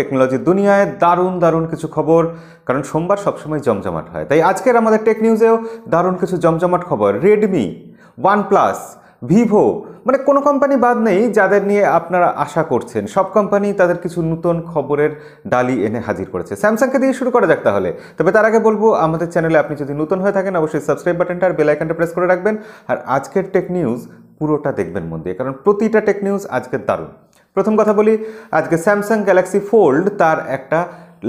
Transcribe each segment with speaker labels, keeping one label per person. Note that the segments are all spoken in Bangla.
Speaker 1: টেকনোলজি দুনিয়ায় দারুণ দারুণ কিছু খবর কারণ সোমবার সবসময় জমজমাট হয় তাই আজকের আমাদের টেক নিউজেও দারুণ কিছু জমজমাট খবর রেডমি ওয়ানপ্লাস ভিভো মানে কোনো কোম্পানি বাদ নেই যাদের নিয়ে আপনারা আশা করছেন সব কোম্পানি তাদের কিছু নতুন খবরের ডালি এনে হাজির করেছে স্যামসাংকে দিয়ে শুরু করা যাক তাহলে তবে তার আগে বলবো আমাদের চ্যানেলে আপনি যদি নতুন হয়ে থাকেন অবশ্যই সাবস্ক্রাইব বাটনটা আর বেলাইকানটা প্রেস করে রাখবেন আর আজকের টেক নিউজ পুরোটা দেখবেন মন দিয়ে কারণ প্রতিটা টেক নিউজ আজকের দারুণ প্রথম কথা বলি আজকে স্যামসাং গ্যালাক্সি ফোল্ড তার একটা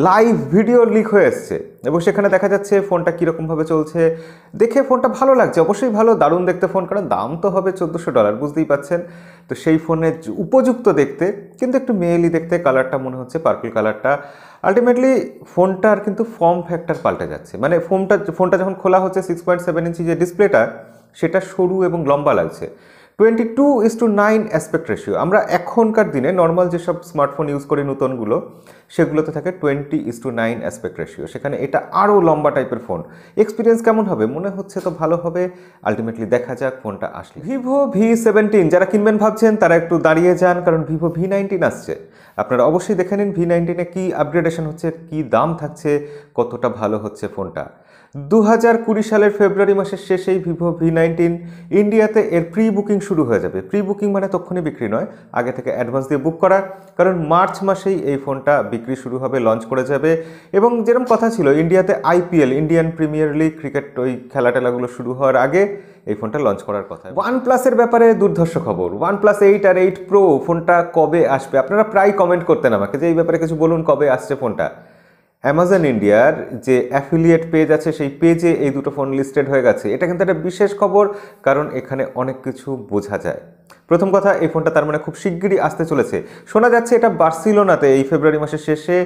Speaker 1: লাইভ ভিডিও লিক হয়ে এসছে এবং সেখানে দেখা যাচ্ছে ফোনটা কীরকমভাবে চলছে দেখে ফোনটা ভালো লাগছে অবশ্যই ভালো দারুণ দেখতে ফোন কারণ দাম তো হবে চোদ্দোশো ডলার বুঝতেই পাচ্ছেন তো সেই ফোনের উপযুক্ত দেখতে কিন্তু একটু মেয়েলি দেখতে কালারটা মনে হচ্ছে পার্পল কালারটা আলটিমেটলি ফোনটার কিন্তু ফর্ম ফ্যাক্টর পাল্টে যাচ্ছে মানে ফোনটা ফোনটা যখন খোলা হচ্ছে সিক্স পয়েন্ট সেভেন ইঞ্চি যে ডিসপ্লেটা সেটা সরু এবং লম্বা লাগছে twenty two is to nine aspect ratio আমরা এখনকার দিনে নর্মাল যেসব স্মার্টফোন ইউজ করি নতুনগুলো সেগুলোতে থাকে twenty is to nine aspect ratio সেখানে এটা আরও লম্বা টাইপের ফোন এক্সপিরিয়েন্স কেমন হবে মনে হচ্ছে তো ভালো হবে আলটিমেটলি দেখা যাক ফোনটা আসলে ভিভো ভি সেভেন্টিন যারা কিনবেন ভাবছেন তারা একটু দাঁড়িয়ে যান কারণ ভিভো ভি নাইনটিন আসছে আপনারা অবশ্যই দেখে নিন ভি নাইনটিনে কী আপগ্রেডেশন হচ্ছে কী দাম থাকছে কতটা ভালো হচ্ছে ফোনটা দু হাজার কুড়ি সালের ফেব্রুয়ারি মাসের শেষেই ভিভো ভি নাইনটিন ইন্ডিয়াতে এর প্রি বুকিং শুরু হয়ে যাবে প্রি বুকিং মানে তক্ষণই বিক্রি নয় আগে থেকে অ্যাডভান্স দিয়ে বুক করা কারণ মার্চ মাসেই এই ফোনটা বিক্রি শুরু হবে লঞ্চ করে যাবে এবং যেরকম কথা ছিল ইন্ডিয়াতে IPL Indian Premier League cricket ওই খেলা টেলাগুলো শুরু হওয়ার আগে এই ফোনটা লঞ্চ করার কথা ওয়ান প্লাসের ব্যাপারে দুর্ধর্ষ খবর ওয়ান প্লাস এইট আর এইট প্রো ফোনটা কবে আসবে আপনারা প্রায় কমেন্ট করতেন আমাকে যে এই ব্যাপারে কিছু বলুন কবে আসছে ফোনটা অ্যামাজন ইন্ডিয়ার যে অ্যাফিলিয়েট পেজ আছে সেই পেজে এই দুটো ফোন লিস্টেড হয়ে গেছে এটা কিন্তু একটা বিশেষ খবর কারণ এখানে অনেক কিছু বোঝা যায় প্রথম কথা এই ফোনটা তার মানে খুব শিগগিরই আসতে চলেছে শোনা যাচ্ছে এটা বার্সিলোনাতে এই ফেব্রুয়ারি মাসের শেষে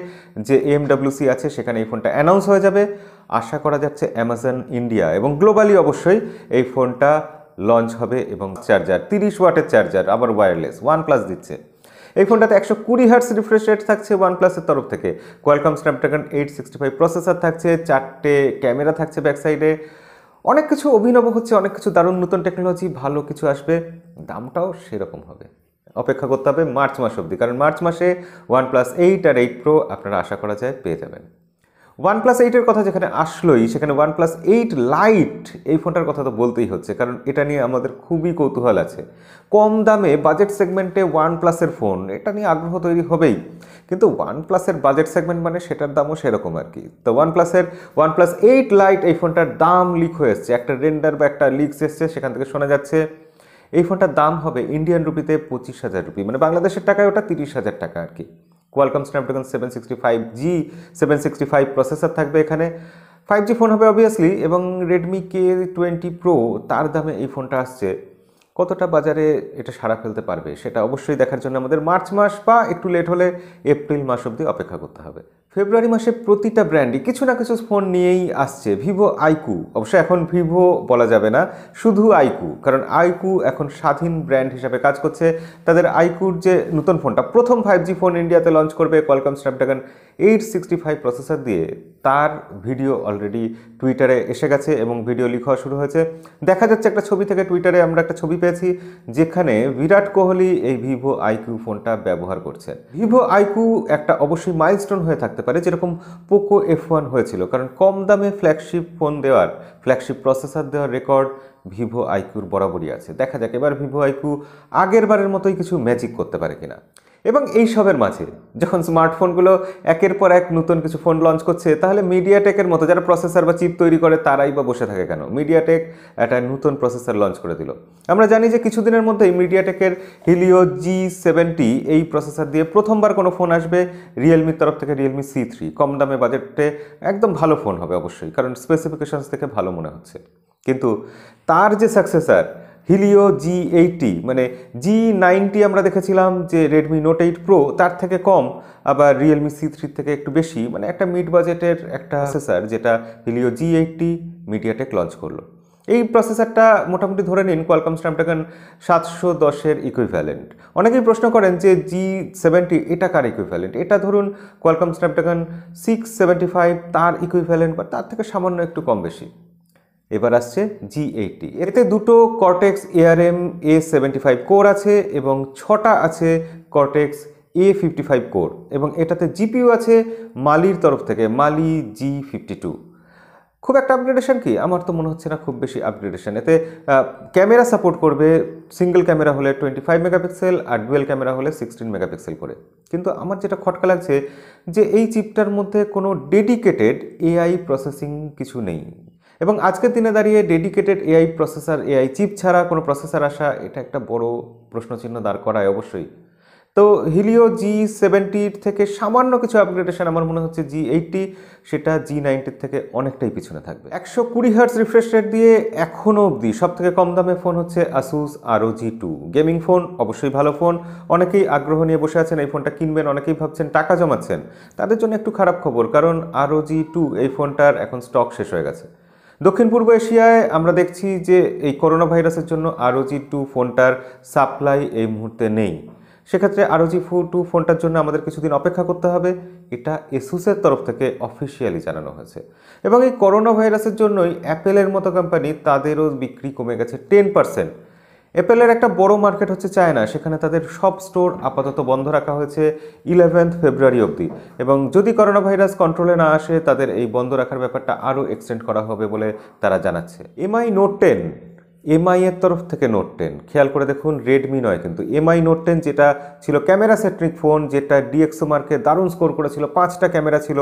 Speaker 1: যে এমডাব্লিউসি আছে সেখানে এই ফোনটা অ্যানাউন্স হয়ে যাবে আশা করা যাচ্ছে অ্যামাজন ইন্ডিয়া এবং গ্লোবালি অবশ্যই এই ফোনটা লঞ্চ হবে এবং চার্জার তিরিশ ওয়াটের চার্জার আবার ওয়্যারলেস ওয়ান প্লাস দিচ্ছে এই ফোনটাতে একশো কুড়ি হার্স রিফ্রেশ রেট থাকছে ওয়ান প্লাসের তরফ থেকে Qualcomm Snapdragon eight sixty five processor থাকছে চারটে ক্যামেরা থাকছে ব্যাক সাইডে অনেক কিছু অভিনব হচ্ছে অনেক কিছু দারুণ নতুন টেকনোলজি ভালো কিছু আসবে দামটাও সেরকম হবে অপেক্ষা করতে হবে মার্চ মাস অবধি কারণ মার্চ মাসে ওয়ান প্লাস এইট আর এইট প্রো আপনারা আশা করা যায় পেয়ে যাবেন ওয়ান প্লাস এইটের কথা যেখানে আসলোই সেখানে ওয়ান প্লাস এইট লাইট এই ফোনটার কথা তো বলতেই হচ্ছে কারণ এটা নিয়ে আমাদের খুবই কৌতূহল আছে কম দামে বাজেট সেগমেন্টে ওয়ান প্লাসের ফোন এটা নিয়ে আগ্রহ তৈরি হবেই কিন্তু ওয়ান প্লাসের বাজেট সেগমেন্ট মানে সেটার দামও সেরকম আর কি তো ওয়ান প্লাসের ওয়ান প্লাস এইট লাইট এই ফোনটার দাম লিক হয়ে এসছে একটা রেন্ডার বা একটা লিক্স এসছে সেখান থেকে শোনা যাচ্ছে এই ফোনটার দাম হবে ইন্ডিয়ান রুপিতে পঁচিশ হাজার রুপি মানে বাংলাদেশের টাকায় ওটা তিরিশ হাজার টাকা আর কি Qualcomm Snapdragon seven sixty five G seven sixty five processor থাকবে এখানে ফাইভ জি ফোন হবে অবভিয়াসলি এবং রেডমি কে টোয়েন্টি প্রো তার দামে এই ফোনটা আসছে কতটা বাজারে এটা সারা ফেলতে পারবে সেটা অবশ্যই দেখার জন্য আমাদের মার্চ মাস বা একটু লেট হলে এপ্রিল মাস অবধি অপেক্ষা করতে হবে ফেব্রুয়ারি মাসে প্রতিটা ব্র্যান্ডই কিছু না কিছু ফোন নিয়েই আসছে ভিভো আইকু অবশ্য এখন ভিভো বলা যাবে না শুধু আইকু কারণ আইকু এখন স্বাধীন ব্র্যান্ড হিসাবে কাজ করছে তাদের আইকুর যে নতুন ফোনটা প্রথম ফাইভ জি ফোন ইন্ডিয়াতে লঞ্চ করবে Qualcomm Snapdragon eight sixty five processor দিয়ে তার ভিডিও অলরেডি টুইটারে এসে গেছে এবং ভিডিও লিখা হওয়া শুরু হয়েছে দেখা যাচ্ছে একটা ছবি থেকে টুইটারে আমরা একটা ছবি পেয়েছি যেখানে বিরাট কোহলি এই ভিভো আইকু ফোনটা ব্যবহার করছে ভিভো আইকু একটা অবশ্যই মাইলস্টোন হয়ে থাকতে পারে যেরকম পোকো এফ ওয়ান হয়েছিল কারণ কম দামে ফ্ল্যাগশিপ ফোন দেওয়ার ফ্ল্যাগশিপ প্রসেসর দেওয়ার রেকর্ড ভিভো আইকিউর বরাবরই আছে দেখা যাক এবার ভিভো আইকিউ আগের বারের মতোই কিছু ম্যাজিক করতে পারে কিনা এবং এই সবের মাঝে যখন স্মার্টফোনগুলো একের পর এক নতুন কিছু ফোন লঞ্চ করছে তাহলে মিডিয়াটেকের মতো যারা প্রসেসর বা চিপ তৈরি করে তারাই বা বসে থাকে কেন মিডিয়াটেক একটা নতুন প্রসেসর লঞ্চ করে দিল আমরা জানি যে কিছুদিনের মধ্যেই মিডিয়াটেকের হিলিও জি সেভেন্টি এই প্রসেসর দিয়ে প্রথমবার কোনো ফোন আসবে রিয়েলমির তরফ থেকে রিয়েলমি সি থ্রি কম দামে বাজেটে একদম ভালো ফোন হবে অবশ্যই কারণ স্পেসিফিকেশানস থেকে ভালো মনে হচ্ছে কিন্তু তার যে সাকসেসার হিলিও জি এইটি মানে জি নাইনটি আমরা দেখেছিলাম যে রেডমি নোট এইট প্রো তার থেকে কম আবার রিয়েলমি সি থ্রির থেকে একটু বেশি মানে একটা মিড বাজেটের একটা প্রসেসার যেটা Helio G eighty MediaTek launch করলো এই প্রসেসারটা মোটামুটি ধরে নিন কোয়ালকম স্ট্যাম্পটাকেন সাতশো দশের ইকুইভ্যালেন্ট অনেকেই প্রশ্ন করেন যে জি সেভেন্টি এটা কার ইকুইভ্যালেন্ট এটা ধরুন Qualcomm Snapdragon six seventy five তার ইকুইভ্যালেন্ট বা তার থেকে সামান্য একটু কম বেশি এবার আসছে জি এইটটি এতে দুটো Cortex ARM A seventy five core আছে এবং ছটা আছে Cortex A fifty five core এবং এটাতে জিপিউ আছে মালির তরফ থেকে মালি জি ফিফটি টু খুব একটা আপগ্রেডেশন কি আমার তো মনে হচ্ছে না খুব বেশি আপগ্রেডেশন এতে ক্যামেরা সাপোর্ট করবে সিঙ্গেল ক্যামেরা হলে টোয়েন্টি ফাইভ মেগাপিক্সেল আর ডুয়েল ক্যামেরা হলে সিক্সটিন মেগাপিক্সেল করে কিন্তু আমার যেটা খটকা লাগছে যে এই চিপটার মধ্যে কোনো ডেডিকেটেড এআই প্রসেসিং কিছু নেই এবং আজকের দিনে দাঁড়িয়ে dedicated AI processor AI chip ছাড়া কোনো প্রসেসর আসা এটা একটা বড় প্রশ্নচিহ্ন দাঁড় করায় অবশ্যই তো হিলিও জি সেভেন্টির থেকে সামান্য কিছু আপগ্রেডেশন আমার মনে হচ্ছে জি এইটটি সেটা জি নাইনটির থেকে অনেকটাই পিছনে থাকবে একশো কুড়ি হার্স রিফ্রেশ রেট দিয়ে এখনও অবধি সবথেকে কম দামে ফোন হচ্ছে আসুস আরও জি টু গেমিং ফোন অবশ্যই ভালো ফোন অনেকেই আগ্রহ নিয়ে বসে আছেন এই ফোনটা কিনবেন অনেকেই ভাবছেন টাকা জমাচ্ছেন তাদের জন্য একটু খারাপ খবর কারণ আরও জি টু এই ফোনটার এখন স্টক শেষ হয়ে গেছে দক্ষিণ পূর্ব এশিয়ায় আমরা দেখছি যে এই করোনা ভাইরাসের জন্য জি টু ফোনটার সাপ্লাই এই মুহূর্তে নেই সেক্ষেত্রে জি ফো টু ফোনটার জন্য আমাদের কিছুদিন অপেক্ষা করতে হবে এটা এসুসের তরফ থেকে অফিসিয়ালি জানানো হয়েছে এবং এই করোনা ভাইরাসের জন্যই অ্যাপেলের মতো কোম্পানি তাদেরও বিক্রি কমে গেছে টেন পার্সেন্ট অ্যাপেলের একটা বড় মার্কেট হচ্ছে চায়না সেখানে তাদের সব স্টোর আপাতত বন্ধ রাখা হয়েছে ইলেভেন্থ ফেব্রুয়ারি অবধি এবং যদি করোনা ভাইরাস কন্ট্রোলে না আসে তাদের এই বন্ধ রাখার ব্যাপারটা আরও এক্সটেন্ড করা হবে বলে তারা জানাচ্ছে এমআই নোট টেন এমআই এর তরফ থেকে নোট টেন খেয়াল করে দেখুন রেডমি নয় কিন্তু এমআই নোট টেন যেটা ছিল ক্যামেরা সেট্রিক ফোন যেটা ডিএক্সো মার্কে দারুণ স্কোর করেছিল পাঁচটা ক্যামেরা ছিল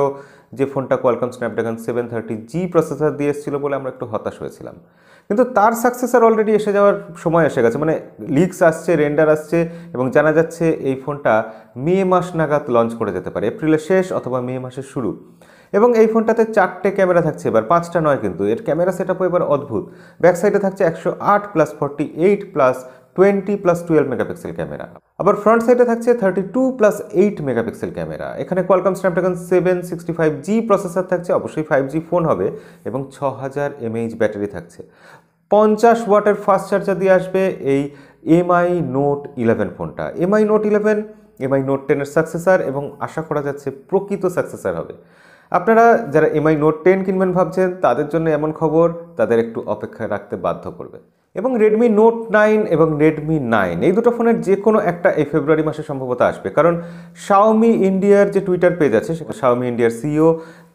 Speaker 1: যে ফোনটা Qualcomm Snapdragon seven thirty G processor দিয়ে এসেছিলো বলে আমরা একটু হতাশ হয়েছিলাম কিন্তু তার সাকসেসার অলরেডি এসে যাওয়ার সময় এসে গেছে মানে লিক্স আসছে রেন্ডার আসছে এবং জানা যাচ্ছে এই ফোনটা মে মাস নাগাদ লঞ্চ করে যেতে পারে এপ্রিলের শেষ অথবা মে মাসের শুরু এবং এই ফোনটাতে চারটে ক্যামেরা থাকছে এবার পাঁচটা নয় কিন্তু এর ক্যামেরা সেট আপও এবার অদ্ভুত ব্যাক সাইডে থাকছে একশো আট plus forty eight plus twenty plus twelve megapixel camera আবার ফ্রন্ট সাইডে থাকছে thirty two plus eight megapixel camera এখানে Qualcomm Snapdragon seven sixty five G processor থাকছে অবশ্যই ফাইভ জি ফোন হবে এবং ছ হাজার এমএইচ ব্যাটারি থাকছে পঞ্চাশ ওয়াটের ফাস্ট চার্জার দিয়ে আসবে এই এমআই নোট ইলেভেন ফোনটা Mi Note eleven Mi Note টেনের সাকসেসার এবং আশা করা যাচ্ছে প্রকৃত সাকসেসার হবে আপনারা যারা এমআই নোট টেন কিনবেন ভাবছেন তাদের জন্য এমন খবর তাদের একটু অপেক্ষায় রাখতে বাধ্য করবে এবং রেডমি নোট নাইন এবং রেডমি নাইন এই দুটো ফোনের যে কোনো একটা এই ফেব্রুয়ারি মাসে সম্ভবত আসবে কারণ শাওমি ইন্ডিয়ার যে টুইটার পেজ আছে সেখানে শাওমি ইন্ডিয়ার সিও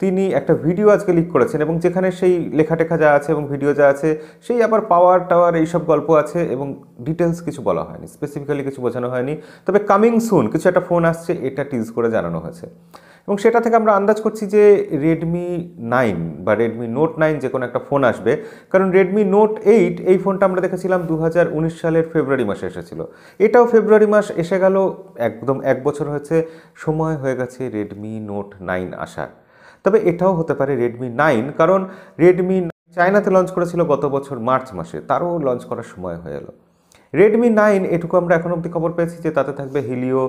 Speaker 1: তিনি একটা ভিডিও আজকে লিক করেছেন এবং যেখানে সেই লেখাটেখা যা আছে এবং ভিডিও যা আছে সেই আবার পাওয়ার টাওয়ার এইসব গল্প আছে এবং ডিটেলস কিছু বলা হয়নি স্পেসিফিক্যালি কিছু বোঝানো হয়নি তবে কামিং সুন কিছু একটা ফোন আসছে এটা টিজ করে জানানো হয়েছে এবং সেটা থেকে আমরা আন্দাজ করছি যে রেডমি নাইন বা রেডমি নোট নাইন যে কোনো একটা ফোন আসবে কারণ রেডমি নোট এইট এই ফোনটা আমরা দেখেছিলাম দু সালের ফেব্রুয়ারি মাসে এসেছিল এটাও ফেব্রুয়ারি মাস এসে গেল একদম এক বছর হয়েছে সময় হয়ে গেছে রেডমি নোট নাইন আসার তবে এটাও হতে পারে রেডমি নাইন কারণ রেডমি চায়নাতে লঞ্চ করেছিল গত বছর মার্চ মাসে তারও লঞ্চ করার সময় হয়ে এলো রেডমি নাইন এটুকু আমরা এখন অব্দি খবর পেয়েছি যে তাতে থাকবে হিলিও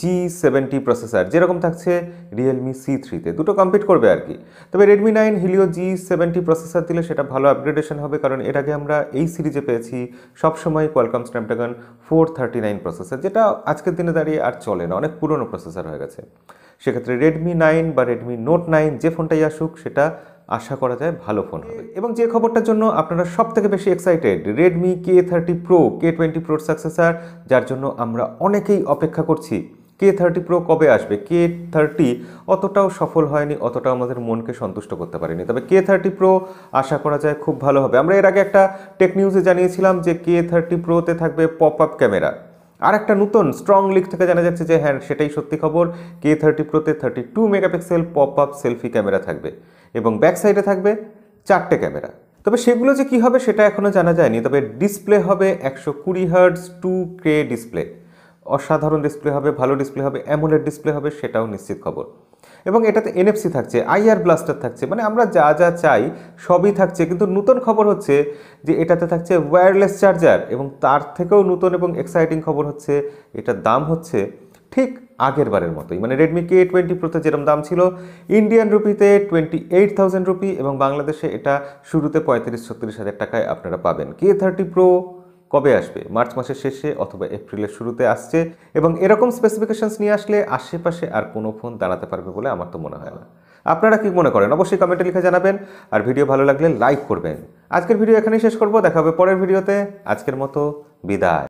Speaker 1: জি সেভেন্টি প্রসেসার যেরকম থাকছে রিয়েলমি সি থ্রিতে দুটো কম্পিট করবে আর কি তবে Redmi nine Helio G seventy processor দিলে সেটা ভালো আপগ্রেডেশন হবে কারণ এর আগে আমরা এই সিরিজে পেয়েছি সবসময় Qualcomm Snapdragon four thirty nine processor যেটা আজকের দিনে দাঁড়িয়ে আর চলে না অনেক পুরনো প্রসেসার হয়ে গেছে সেক্ষেত্রে রেডমি নাইন বা রেডমি নোট নাইন যে ফোনটাই আসুক সেটা আশা করা যায় ভালো ফোন হবে এবং যে খবরটার জন্য আপনারা সব থেকে বেশি excited Redmi K thirty Pro K twenty প্রোর সাকসেসার যার জন্য আমরা অনেকেই অপেক্ষা করছি কে থার্টি প্রো কবে আসবে কে থার্টি অতটাও সফল হয়নি অতটাও আমাদের মনকে সন্তুষ্ট করতে পারেনি তবে কে থার্টি প্রো আশা করা যায় খুব ভালো হবে আমরা এর আগে একটা টেক নিউজে জানিয়েছিলাম যে কে থার্টি প্রোতে থাকবে পপ আপ ক্যামেরা আর একটা নতুন স্ট্রং লিক থেকে জানা যাচ্ছে যে হ্যাঁ সেটাই সত্যি খবর কে থার্টি প্রোতে thirty two megapixel pop up selfie camera থাকবে এবং ব্যাক সাইডে থাকবে চারটে ক্যামেরা তবে সেগুলো যে কী হবে সেটা এখনও জানা যায়নি তবে ডিসপ্লে হবে একশো কুড়ি হার্টস টু কে ডিসপ্লে অসাধারণ ডিসপ্লে হবে ভালো ডিসপ্লে হবে অ্যামোলেড ডিসপ্লে হবে সেটাও নিশ্চিত খবর এবং এটাতে এনএফসি থাকছে আইআর ব্লাস্টার থাকছে মানে আমরা যা যা চাই সবই থাকছে কিন্তু নতুন খবর হচ্ছে যে এটাতে থাকছে ওয়্যারলেস চার্জার এবং তার থেকেও নতুন এবং এক্সাইটিং খবর হচ্ছে এটার দাম হচ্ছে ঠিক আগের বারের মতোই মানে রেডমি কে টোয়েন্টি প্রোতে যেরকম দাম ছিল ইন্ডিয়ান রুপিতে টোয়েন্টি এইট থাউজেন্ড রুপি এবং বাংলাদেশে এটা শুরুতে পঁয়ত্রিশ ছত্রিশ হাজার টাকায় আপনারা পাবেন কে থার্টি প্রো কবে আসবে মার্চ মাসের শেষে অথবা এপ্রিলের শুরুতে আসছে এবং এরকম স্পেসিফিকেশনস নিয়ে আসলে আশেপাশে আর কোনো ফোন দাঁড়াতে পারবে বলে আমার তো মনে হয় না আপনারা কি মনে করেন অবশ্যই কমেন্টে লিখে জানাবেন আর ভিডিও ভালো লাগলে লাইক করবেন আজকের ভিডিও এখানেই শেষ করব দেখা হবে পরের ভিডিওতে আজকের মতো বিদায়